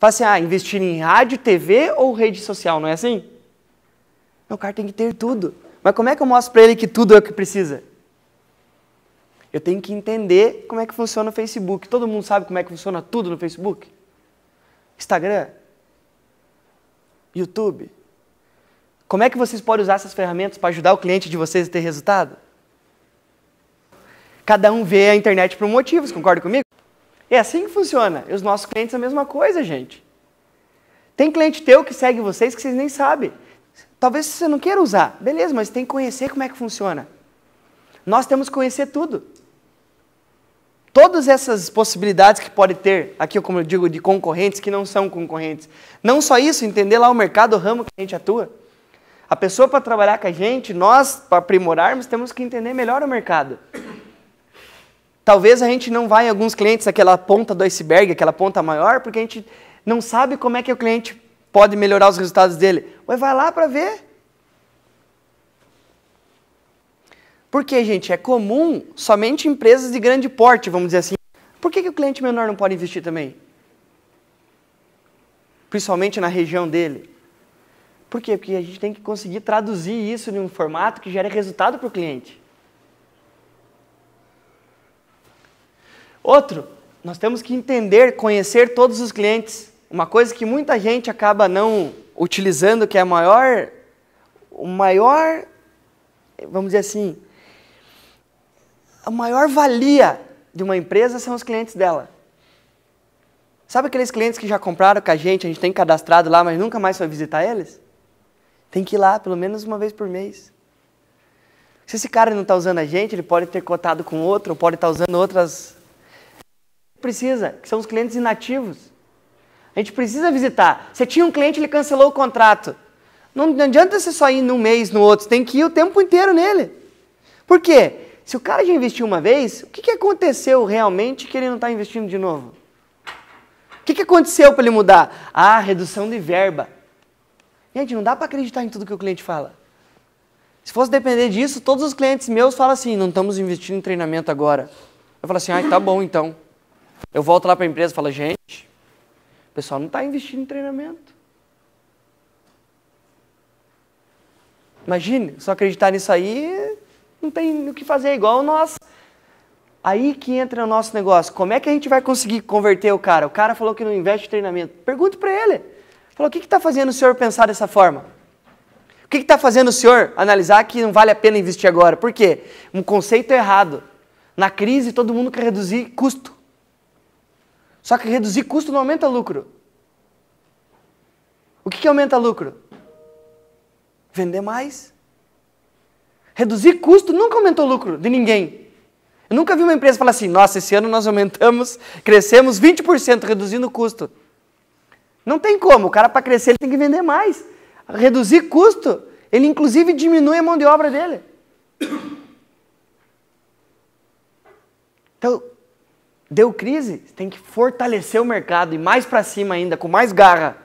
Fala assim, ah, investir em rádio, TV ou rede social, não é assim? Meu o cara tem que ter tudo. Mas como é que eu mostro para ele que tudo é o que precisa? Eu tenho que entender como é que funciona o Facebook. Todo mundo sabe como é que funciona tudo no Facebook? Instagram? YouTube? Como é que vocês podem usar essas ferramentas para ajudar o cliente de vocês a ter resultado? Cada um vê a internet por motivos, concorda comigo? É assim que funciona. E os nossos clientes a mesma coisa, gente. Tem cliente teu que segue vocês que vocês nem sabem. Talvez você não queira usar. Beleza, mas tem que conhecer como é que funciona. Nós temos que conhecer tudo. Todas essas possibilidades que pode ter, aqui como eu digo, de concorrentes que não são concorrentes. Não só isso, entender lá o mercado, o ramo que a gente atua. A pessoa para trabalhar com a gente, nós para aprimorarmos, temos que entender melhor o mercado. Talvez a gente não vá em alguns clientes aquela ponta do iceberg, aquela ponta maior, porque a gente não sabe como é que o cliente pode melhorar os resultados dele. Mas vai lá para ver. Porque, gente, é comum somente empresas de grande porte, vamos dizer assim. Por que, que o cliente menor não pode investir também? Principalmente na região dele. Por quê? Porque a gente tem que conseguir traduzir isso em um formato que gere resultado para o cliente. Outro, nós temos que entender, conhecer todos os clientes. Uma coisa que muita gente acaba não utilizando, que é a maior, o maior, vamos dizer assim, a maior valia de uma empresa são os clientes dela. Sabe aqueles clientes que já compraram com a gente, a gente tem cadastrado lá, mas nunca mais foi visitar eles? Tem que ir lá pelo menos uma vez por mês. Se esse cara não está usando a gente, ele pode ter cotado com outro, ou pode estar tá usando outras Precisa, que são os clientes inativos. A gente precisa visitar. Você tinha um cliente, ele cancelou o contrato. Não, não adianta você só ir num mês, no outro. tem que ir o tempo inteiro nele. Por quê? Se o cara já investiu uma vez, o que, que aconteceu realmente que ele não está investindo de novo? O que, que aconteceu para ele mudar? Ah, redução de verba. Gente, não dá para acreditar em tudo que o cliente fala. Se fosse depender disso, todos os clientes meus falam assim: não estamos investindo em treinamento agora. Eu falo assim: ah, tá bom então. Eu volto lá para a empresa e falo, gente, o pessoal não está investindo em treinamento. Imagine, só acreditar nisso aí, não tem o que fazer, igual nós. Aí que entra o nosso negócio. Como é que a gente vai conseguir converter o cara? O cara falou que não investe em treinamento. Pergunte para ele. Falou, o que está fazendo o senhor pensar dessa forma? O que está fazendo o senhor analisar que não vale a pena investir agora? Por quê? Um conceito errado. Na crise, todo mundo quer reduzir custo. Só que reduzir custo não aumenta lucro. O que, que aumenta lucro? Vender mais. Reduzir custo nunca aumentou lucro de ninguém. Eu nunca vi uma empresa falar assim: nossa, esse ano nós aumentamos, crescemos 20%, reduzindo o custo. Não tem como. O cara, para crescer, ele tem que vender mais. Reduzir custo, ele inclusive diminui a mão de obra dele. Então, Deu crise, tem que fortalecer o mercado e mais para cima ainda, com mais garra.